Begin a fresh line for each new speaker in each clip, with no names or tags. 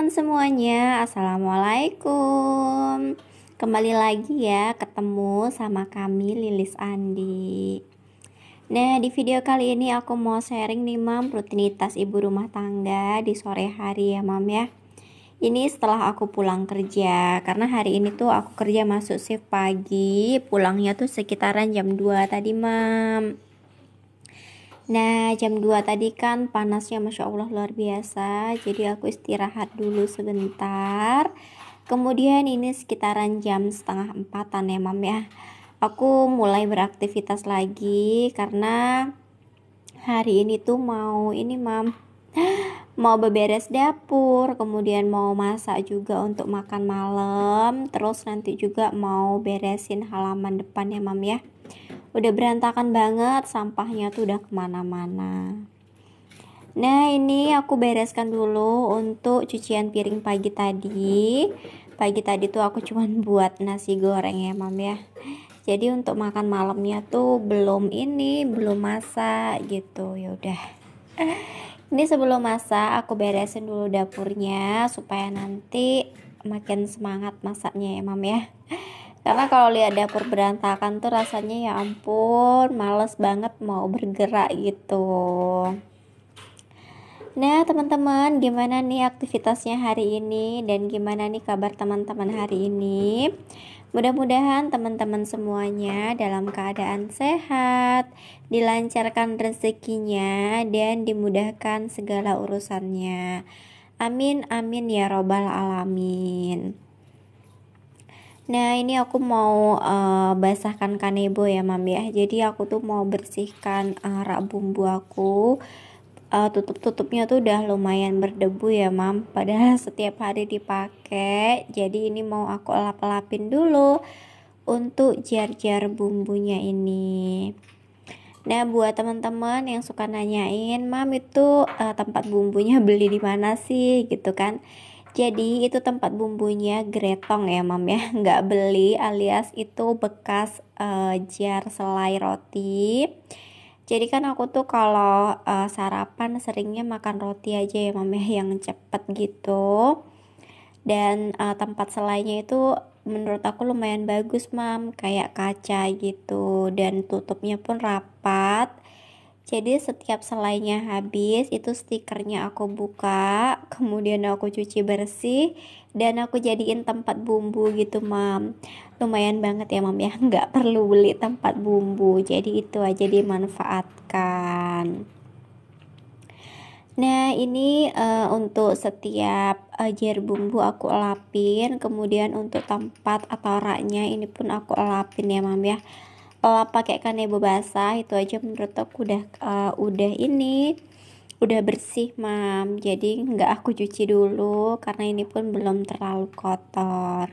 teman-teman semuanya, Assalamualaikum Kembali lagi ya, ketemu sama kami Lilis Andi Nah, di video kali ini aku mau sharing nih mam rutinitas ibu rumah tangga di sore hari ya mam ya Ini setelah aku pulang kerja, karena hari ini tuh aku kerja masuk shift pagi Pulangnya tuh sekitaran jam 2 tadi mam Nah, jam 2 tadi kan panasnya Masya Allah luar biasa. Jadi aku istirahat dulu sebentar. Kemudian ini sekitaran jam setengah empatan ya mam ya. Aku mulai beraktivitas lagi karena hari ini tuh mau ini mam mau beberes dapur, kemudian mau masak juga untuk makan malam, terus nanti juga mau beresin halaman depan ya mam ya udah berantakan banget sampahnya tuh udah kemana-mana nah ini aku bereskan dulu untuk cucian piring pagi tadi pagi tadi tuh aku cuman buat nasi goreng ya mam ya jadi untuk makan malamnya tuh belum ini belum masak gitu ya udah ini sebelum masak aku beresin dulu dapurnya supaya nanti makin semangat masaknya ya mam ya karena kalau lihat dapur berantakan tuh rasanya ya ampun males banget mau bergerak gitu Nah teman-teman gimana nih aktivitasnya hari ini dan gimana nih kabar teman-teman hari ini Mudah-mudahan teman-teman semuanya dalam keadaan sehat Dilancarkan rezekinya dan dimudahkan segala urusannya Amin amin ya robbal alamin Nah ini aku mau uh, basahkan kanebo ya mam ya Jadi aku tuh mau bersihkan uh, rak bumbu aku uh, Tutup-tutupnya tuh udah lumayan berdebu ya mam Padahal setiap hari dipakai Jadi ini mau aku lap-lapin dulu Untuk jar-jar bumbunya ini Nah buat teman-teman yang suka nanyain Mam itu uh, tempat bumbunya beli di mana sih gitu kan jadi itu tempat bumbunya gretong ya mam ya, nggak beli alias itu bekas uh, jar selai roti. Jadi kan aku tuh kalau uh, sarapan seringnya makan roti aja ya mam ya yang cepet gitu. Dan uh, tempat selainya itu menurut aku lumayan bagus mam, kayak kaca gitu dan tutupnya pun rapat jadi setiap selainya habis itu stikernya aku buka kemudian aku cuci bersih dan aku jadiin tempat bumbu gitu mam lumayan banget ya mam ya nggak perlu beli tempat bumbu jadi itu aja dimanfaatkan Nah ini uh, untuk setiap uh, jar bumbu aku lapin, Kemudian untuk tempat atau raknya ini pun aku lapin ya mam ya lap eh, pakai kanebo basah itu aja menurut aku udah uh, udah ini udah bersih mam jadi nggak aku cuci dulu karena ini pun belum terlalu kotor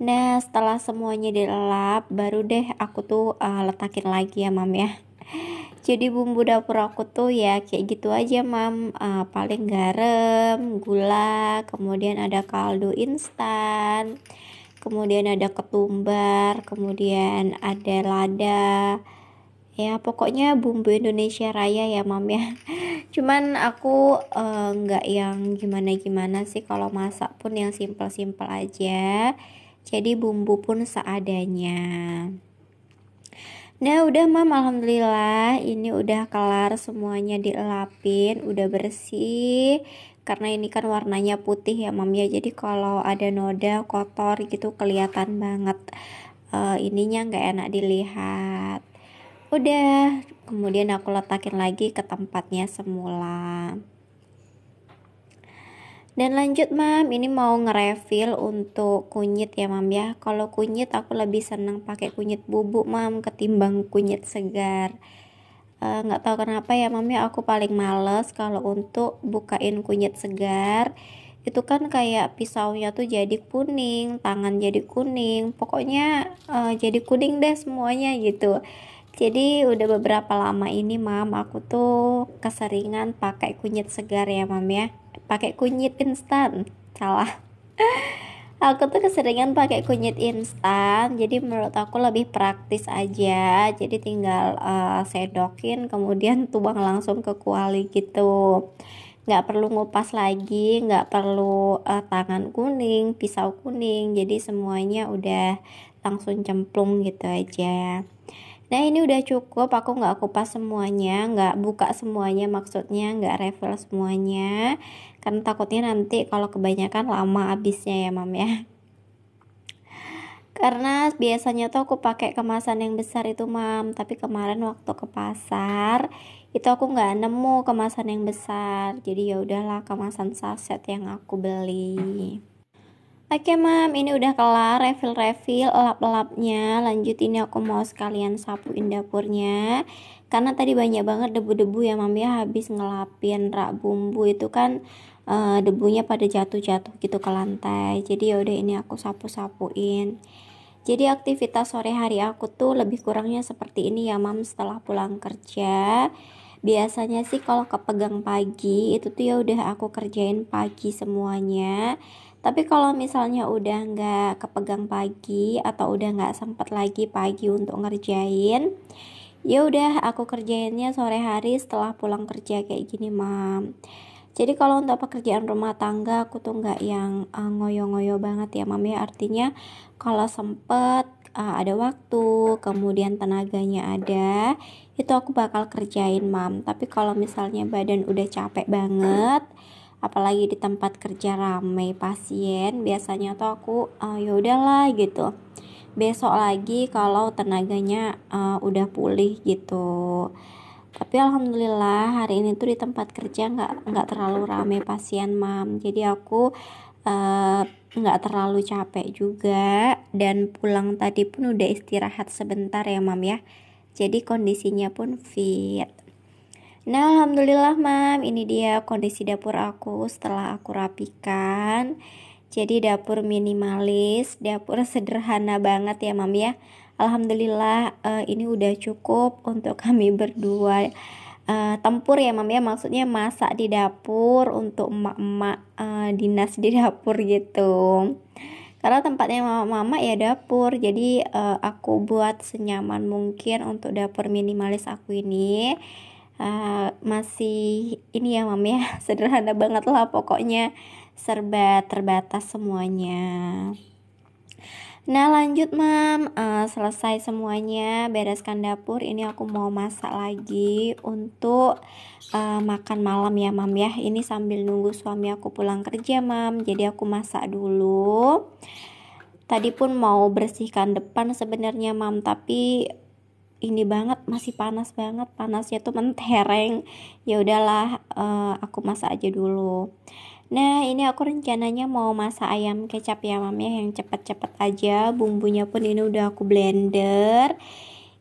nah setelah semuanya dilap baru deh aku tuh uh, letakin lagi ya mam ya jadi bumbu dapur aku tuh ya kayak gitu aja mam uh, paling garam gula kemudian ada kaldu instan kemudian ada ketumbar, kemudian ada lada. Ya, pokoknya bumbu Indonesia Raya ya, Mam ya. Cuman aku eh, nggak uh, yang gimana-gimana sih kalau masak pun yang simpel-simpel aja. Jadi bumbu pun seadanya. Nah udah mam alhamdulillah ini udah kelar semuanya dielapin udah bersih karena ini kan warnanya putih ya mam ya jadi kalau ada noda kotor gitu kelihatan banget uh, ininya nggak enak dilihat udah kemudian aku letakin lagi ke tempatnya semula dan lanjut mam ini mau nge ngerefill untuk kunyit ya mam ya kalau kunyit aku lebih senang pakai kunyit bubuk mam ketimbang kunyit segar Eh, nggak uh, tahu kenapa ya mami aku paling males kalau untuk bukain kunyit segar itu kan kayak pisaunya tuh jadi kuning tangan jadi kuning pokoknya uh, jadi kuning deh semuanya gitu jadi udah beberapa lama ini mam aku tuh keseringan pakai kunyit segar ya mam ya pakai kunyit instan salah aku tuh keseringan pakai kunyit instan jadi menurut aku lebih praktis aja jadi tinggal uh, sedokin kemudian tuang langsung ke kuali gitu nggak perlu ngupas lagi nggak perlu uh, tangan kuning pisau kuning jadi semuanya udah langsung cemplung gitu aja Nah ini udah cukup, aku nggak kupas semuanya, nggak buka semuanya maksudnya, nggak refill semuanya. Karena takutnya nanti kalau kebanyakan lama abisnya ya mam ya. Karena biasanya tuh aku pakai kemasan yang besar itu mam, tapi kemarin waktu ke pasar itu aku nggak nemu kemasan yang besar, jadi ya udahlah kemasan saset yang aku beli. Oke mam, ini udah kelar refill-refill lap-lapnya. Lanjut ini ya, aku mau sekalian sapuin dapurnya. Karena tadi banyak banget debu-debu ya mam ya habis ngelapin rak bumbu itu kan uh, debunya pada jatuh-jatuh gitu ke lantai. Jadi ya udah ini aku sapu-sapuin. Jadi aktivitas sore hari aku tuh lebih kurangnya seperti ini ya mam setelah pulang kerja biasanya sih kalau kepegang pagi itu tuh ya udah aku kerjain pagi semuanya tapi kalau misalnya udah nggak kepegang pagi atau udah nggak sempet lagi pagi untuk ngerjain, ya udah aku kerjainnya sore hari setelah pulang kerja kayak gini mam. Jadi kalau untuk pekerjaan rumah tangga aku tuh nggak yang uh, ngoyo-ngoyo banget ya mami. Ya. artinya kalau sempet uh, ada waktu kemudian tenaganya ada itu aku bakal kerjain mam tapi kalau misalnya badan udah capek banget hmm apalagi di tempat kerja ramai pasien biasanya tuh aku uh, ya udahlah gitu besok lagi kalau tenaganya uh, udah pulih gitu tapi alhamdulillah hari ini tuh di tempat kerja nggak nggak terlalu ramai pasien mam jadi aku eh, nggak uh, terlalu capek juga dan pulang tadi pun udah istirahat sebentar ya mam ya jadi kondisinya pun fit Nah, alhamdulillah, Mam. Ini dia kondisi dapur aku setelah aku rapikan. Jadi dapur minimalis, dapur sederhana banget ya, Mam ya. Alhamdulillah uh, ini udah cukup untuk kami berdua. Uh, tempur ya mam ya maksudnya masak di dapur untuk emak-emak uh, dinas di dapur gitu karena tempatnya mama-mama ya dapur jadi uh, aku buat senyaman mungkin untuk dapur minimalis aku ini uh, masih ini ya mam ya sederhana banget lah pokoknya serba terbatas semuanya Nah lanjut mam, uh, selesai semuanya bereskan dapur. Ini aku mau masak lagi untuk uh, makan malam ya mam ya. Ini sambil nunggu suami aku pulang kerja mam. Jadi aku masak dulu. Tadi pun mau bersihkan depan sebenarnya mam, tapi ini banget masih panas banget panasnya tuh mentereng ya udahlah uh, aku masak aja dulu nah ini aku rencananya mau masak ayam kecap ya mam ya yang cepet-cepet aja bumbunya pun ini udah aku blender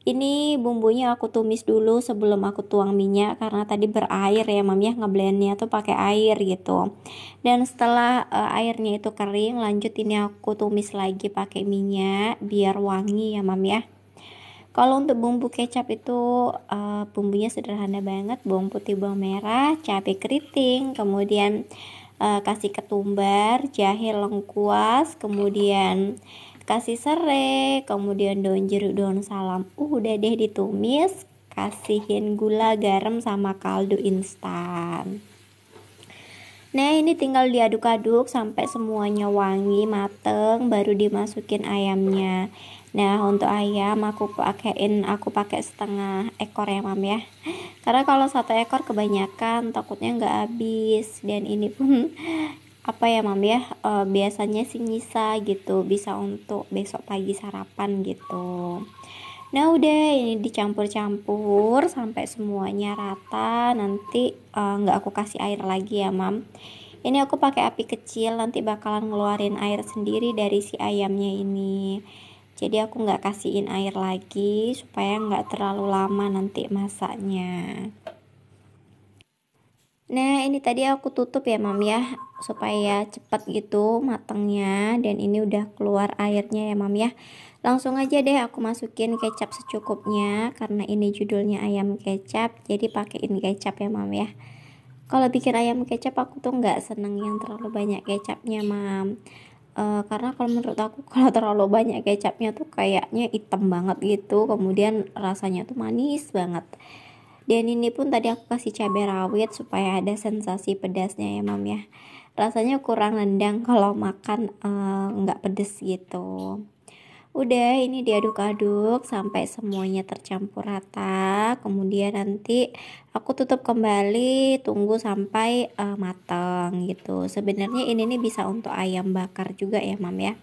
ini bumbunya aku tumis dulu sebelum aku tuang minyak karena tadi berair ya mam ya ngeblendnya tuh pakai air gitu dan setelah uh, airnya itu kering lanjut ini aku tumis lagi pakai minyak biar wangi ya mam ya kalau untuk bumbu kecap itu uh, bumbunya sederhana banget, bawang putih, bawang merah, cabai keriting, kemudian uh, kasih ketumbar, jahe lengkuas, kemudian kasih serai, kemudian daun jeruk, daun salam. Uh, udah deh ditumis, kasihin gula, garam sama kaldu instan. Nah, ini tinggal diaduk-aduk sampai semuanya wangi, mateng, baru dimasukin ayamnya. Nah, untuk ayam aku pakaiin aku pakai setengah ekor ya, Mam ya. Karena kalau satu ekor kebanyakan takutnya nggak habis dan ini pun apa ya, Mam ya? E, biasanya sih nyisa gitu, bisa untuk besok pagi sarapan gitu. Nah udah ini dicampur-campur sampai semuanya rata. Nanti eh, nggak uh, aku kasih air lagi ya mam. Ini aku pakai api kecil nanti bakalan ngeluarin air sendiri dari si ayamnya ini. Jadi aku nggak kasihin air lagi supaya nggak terlalu lama nanti masaknya. Nah ini tadi aku tutup ya mam ya supaya cepat gitu matangnya dan ini udah keluar airnya ya mam ya Langsung aja deh aku masukin kecap secukupnya karena ini judulnya ayam kecap, jadi pakein kecap ya mam ya. Kalau bikin ayam kecap aku tuh nggak seneng yang terlalu banyak kecapnya mam. Uh, karena kalau menurut aku kalau terlalu banyak kecapnya tuh kayaknya hitam banget gitu, kemudian rasanya tuh manis banget. Dan ini pun tadi aku kasih cabai rawit supaya ada sensasi pedasnya ya mam ya. Rasanya kurang nendang kalau makan eh, nggak uh, pedes gitu. Udah ini diaduk-aduk sampai semuanya tercampur rata. Kemudian nanti aku tutup kembali tunggu sampai uh, eh, matang gitu. Sebenarnya ini nih bisa untuk ayam bakar juga ya, Mam ya.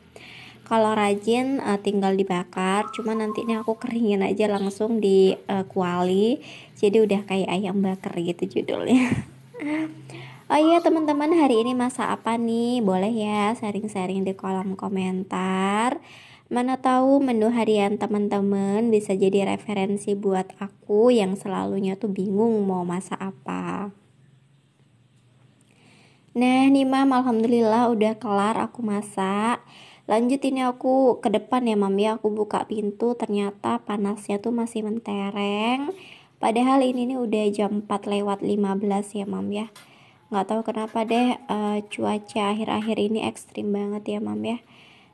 Kalau rajin uh, tinggal dibakar, cuma nanti ini aku keringin aja langsung di uh, kuali. Jadi udah kayak ayam bakar gitu judulnya. Oh iya teman-teman hari ini masa apa nih? Boleh ya sharing-sharing di kolom komentar. Mana tahu menu harian teman-teman bisa jadi referensi buat aku yang selalunya tuh bingung mau masak apa. Nah nih mam, alhamdulillah udah kelar aku masak. Lanjut ini aku ke depan ya mam ya, aku buka pintu ternyata panasnya tuh masih mentereng. Padahal ini nih udah jam 4 lewat 15 ya mam ya nggak tahu kenapa deh uh, cuaca akhir-akhir ini ekstrim banget ya mam ya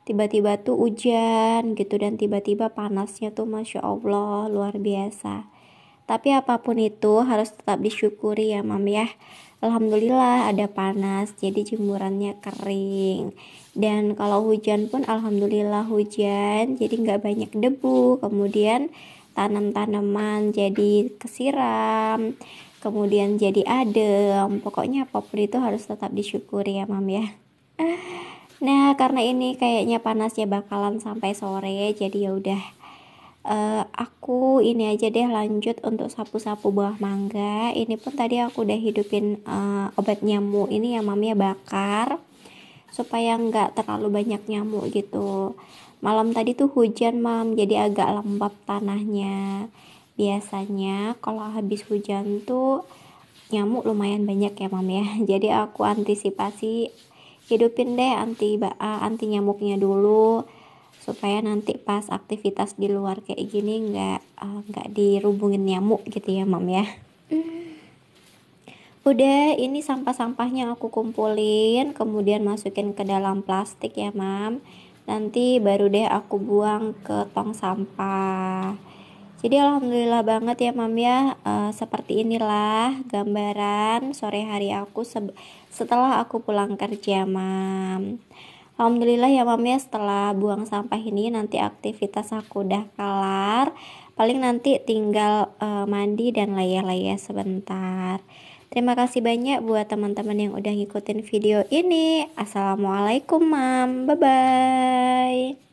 tiba-tiba tuh hujan gitu dan tiba-tiba panasnya tuh masya allah luar biasa tapi apapun itu harus tetap disyukuri ya mam ya Alhamdulillah ada panas jadi jemurannya kering dan kalau hujan pun Alhamdulillah hujan jadi nggak banyak debu kemudian tanam-tanaman jadi kesiram kemudian jadi adem pokoknya apapun itu harus tetap disyukuri ya mam ya Nah, karena ini kayaknya panas ya bakalan sampai sore, jadi ya udah uh, aku ini aja deh lanjut untuk sapu-sapu buah mangga. Ini pun tadi aku udah hidupin uh, obat nyamuk ini yang mami bakar supaya nggak terlalu banyak nyamuk gitu. Malam tadi tuh hujan mam, jadi agak lembab tanahnya. Biasanya kalau habis hujan tuh nyamuk lumayan banyak ya mam ya. Jadi aku antisipasi hidupin deh anti eh, anti nyamuknya dulu supaya nanti pas aktivitas di luar kayak gini nggak eh, nggak uh, dirubungin nyamuk gitu ya mam ya hmm. udah ini sampah-sampahnya aku kumpulin kemudian masukin ke dalam plastik ya mam nanti baru deh aku buang ke tong sampah jadi alhamdulillah banget ya mam ya uh, seperti inilah gambaran sore hari aku setelah aku pulang kerja mam Alhamdulillah ya mam ya setelah buang sampah ini nanti aktivitas aku udah kelar paling nanti tinggal uh, mandi dan layah-layah sebentar Terima kasih banyak buat teman-teman yang udah ngikutin video ini. Assalamualaikum, Mam. Bye bye.